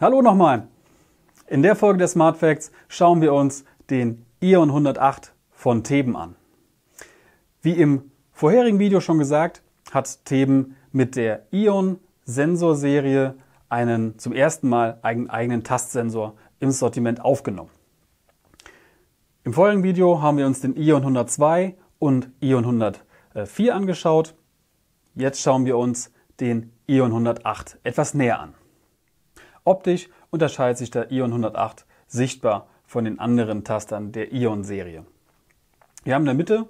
Hallo nochmal! In der Folge der Smart Facts schauen wir uns den Ion 108 von Theben an. Wie im vorherigen Video schon gesagt, hat Theben mit der Ion Sensorserie einen zum ersten Mal einen eigenen Tastsensor im Sortiment aufgenommen. Im vorherigen Video haben wir uns den Ion 102 und Ion 104 angeschaut. Jetzt schauen wir uns den Ion 108 etwas näher an. Optisch unterscheidet sich der Ion 108 sichtbar von den anderen Tastern der Ion-Serie. Wir haben in der Mitte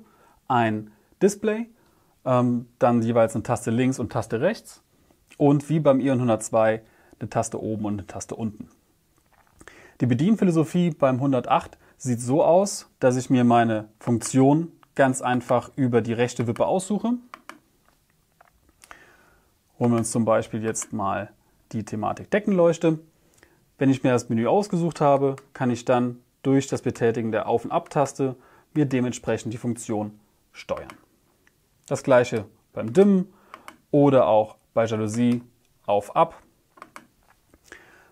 ein Display, ähm, dann jeweils eine Taste links und Taste rechts und wie beim Ion 102 eine Taste oben und eine Taste unten. Die Bedienphilosophie beim 108 sieht so aus, dass ich mir meine Funktion ganz einfach über die rechte Wippe aussuche. Holen wir uns zum Beispiel jetzt mal die Thematik Deckenleuchte. Wenn ich mir das Menü ausgesucht habe, kann ich dann durch das Betätigen der Auf- und Ab-Taste mir dementsprechend die Funktion steuern. Das gleiche beim Dimmen oder auch bei Jalousie auf ab.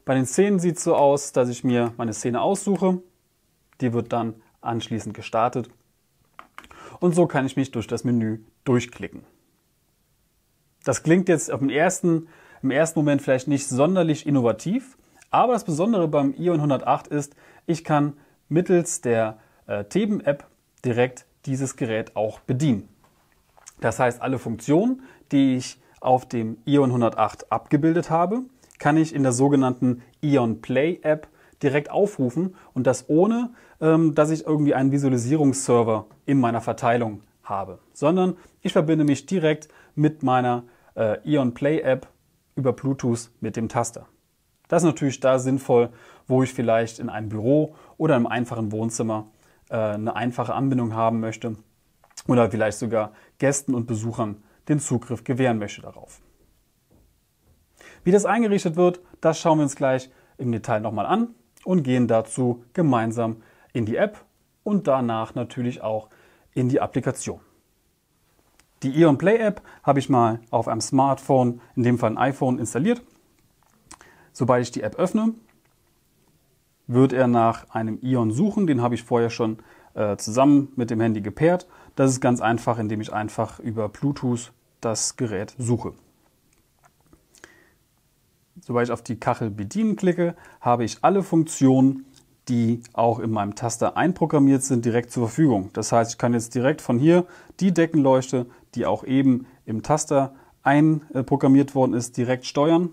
Bei den Szenen sieht es so aus, dass ich mir meine Szene aussuche. Die wird dann anschließend gestartet. Und so kann ich mich durch das Menü durchklicken. Das klingt jetzt auf den ersten im ersten Moment vielleicht nicht sonderlich innovativ, aber das Besondere beim Ion 108 ist, ich kann mittels der äh, Theben-App direkt dieses Gerät auch bedienen. Das heißt, alle Funktionen, die ich auf dem Ion 108 abgebildet habe, kann ich in der sogenannten Ion Play App direkt aufrufen und das ohne, ähm, dass ich irgendwie einen Visualisierungsserver in meiner Verteilung habe, sondern ich verbinde mich direkt mit meiner äh, Ion Play App über Bluetooth mit dem Taster. Das ist natürlich da sinnvoll, wo ich vielleicht in einem Büro oder im einfachen Wohnzimmer äh, eine einfache Anbindung haben möchte oder vielleicht sogar Gästen und Besuchern den Zugriff gewähren möchte darauf. Wie das eingerichtet wird, das schauen wir uns gleich im Detail nochmal an und gehen dazu gemeinsam in die App und danach natürlich auch in die Applikation. Die Eon Play App habe ich mal auf einem Smartphone, in dem Fall ein iPhone, installiert. Sobald ich die App öffne, wird er nach einem Ion suchen. Den habe ich vorher schon äh, zusammen mit dem Handy gepaart. Das ist ganz einfach, indem ich einfach über Bluetooth das Gerät suche. Sobald ich auf die Kachel bedienen klicke, habe ich alle Funktionen die auch in meinem Taster einprogrammiert sind, direkt zur Verfügung. Das heißt, ich kann jetzt direkt von hier die Deckenleuchte, die auch eben im Taster einprogrammiert worden ist, direkt steuern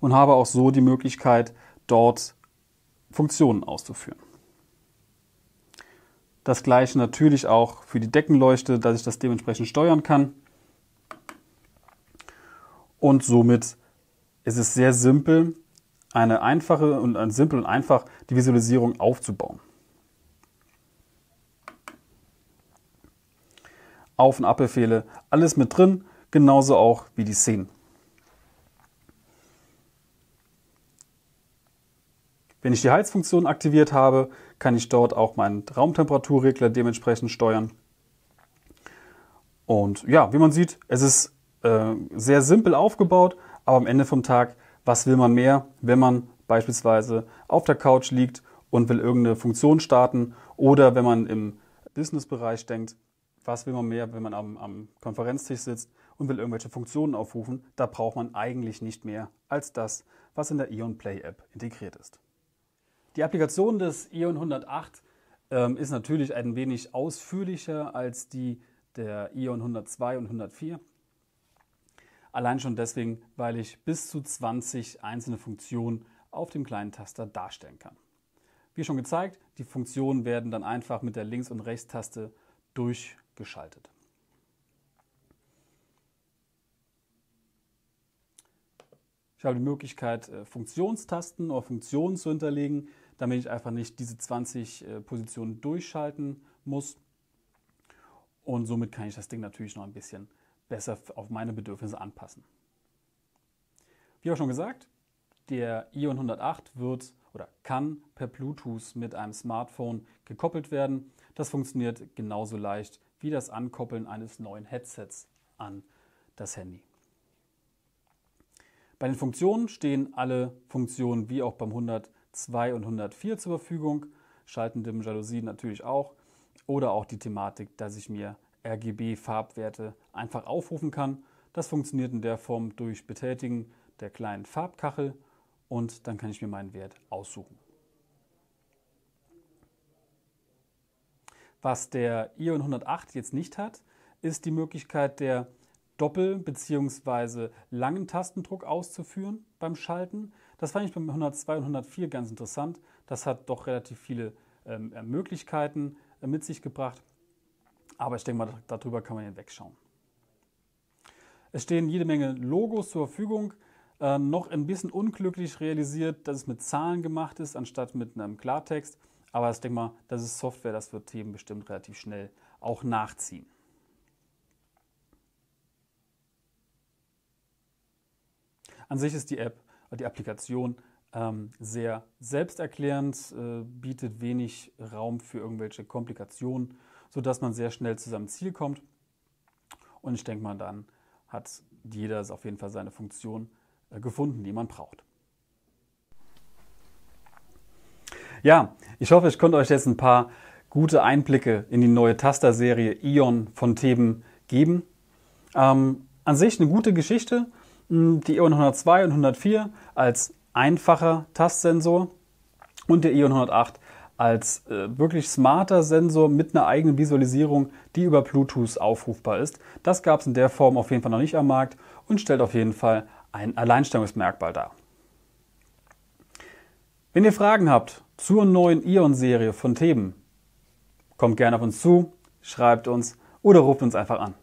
und habe auch so die Möglichkeit, dort Funktionen auszuführen. Das gleiche natürlich auch für die Deckenleuchte, dass ich das dementsprechend steuern kann. Und somit ist es sehr simpel, eine einfache und ein simpel und einfach die Visualisierung aufzubauen. Auf- und Abbefehle, alles mit drin, genauso auch wie die Szenen. Wenn ich die Heizfunktion aktiviert habe, kann ich dort auch meinen Raumtemperaturregler dementsprechend steuern. Und ja, wie man sieht, es ist äh, sehr simpel aufgebaut, aber am Ende vom Tag was will man mehr, wenn man beispielsweise auf der Couch liegt und will irgendeine Funktion starten oder wenn man im Business-Bereich denkt, was will man mehr, wenn man am, am, Konferenztisch sitzt und will irgendwelche Funktionen aufrufen, da braucht man eigentlich nicht mehr als das, was in der Ion Play App integriert ist. Die Applikation des Ion 108 ähm, ist natürlich ein wenig ausführlicher als die der Ion 102 und 104. Allein schon deswegen, weil ich bis zu 20 einzelne Funktionen auf dem kleinen Taster darstellen kann. Wie schon gezeigt, die Funktionen werden dann einfach mit der Links- und Rechtstaste durchgeschaltet. Ich habe die Möglichkeit, äh, Funktionstasten oder Funktionen zu hinterlegen, damit ich einfach nicht diese 20 äh, Positionen durchschalten muss. Und somit kann ich das Ding natürlich noch ein bisschen besser auf meine Bedürfnisse anpassen. Wie auch schon gesagt, der Ion 108 wird oder kann per Bluetooth mit einem Smartphone gekoppelt werden. Das funktioniert genauso leicht wie das Ankoppeln eines neuen Headsets an das Handy. Bei den Funktionen stehen alle Funktionen wie auch beim 102 und 104 zur Verfügung, schaltendem Jalousien natürlich auch oder auch die Thematik, dass ich mir RGB-Farbwerte einfach aufrufen kann. Das funktioniert in der Form durch Betätigen der kleinen Farbkachel und dann kann ich mir meinen Wert aussuchen. Was der ION 108 jetzt nicht hat, ist die Möglichkeit der Doppel- bzw. langen Tastendruck auszuführen beim Schalten. Das fand ich beim 102 und 104 ganz interessant. Das hat doch relativ viele ähm, Möglichkeiten äh, mit sich gebracht. Aber ich denke mal, darüber kann man hinwegschauen. Es stehen jede Menge Logos zur Verfügung. Äh, noch ein bisschen unglücklich realisiert, dass es mit Zahlen gemacht ist, anstatt mit einem Klartext. Aber ich denke mal, das ist Software, das wird Themen bestimmt relativ schnell auch nachziehen. An sich ist die App, äh, die Applikation ähm, sehr selbsterklärend, äh, bietet wenig Raum für irgendwelche Komplikationen sodass man sehr schnell zu seinem Ziel kommt. Und ich denke mal, dann hat jeder auf jeden Fall seine Funktion äh, gefunden, die man braucht. Ja, ich hoffe, ich konnte euch jetzt ein paar gute Einblicke in die neue Taster-Serie Ion von Theben geben. Ähm, an sich eine gute Geschichte. Hm, die Ion 102 und 104 als einfacher Tastsensor und der Ion 108 als äh, wirklich smarter Sensor mit einer eigenen Visualisierung, die über Bluetooth aufrufbar ist. Das gab es in der Form auf jeden Fall noch nicht am Markt und stellt auf jeden Fall ein Alleinstellungsmerkmal dar. Wenn ihr Fragen habt zur neuen Ion-Serie von Themen, kommt gerne auf uns zu, schreibt uns oder ruft uns einfach an.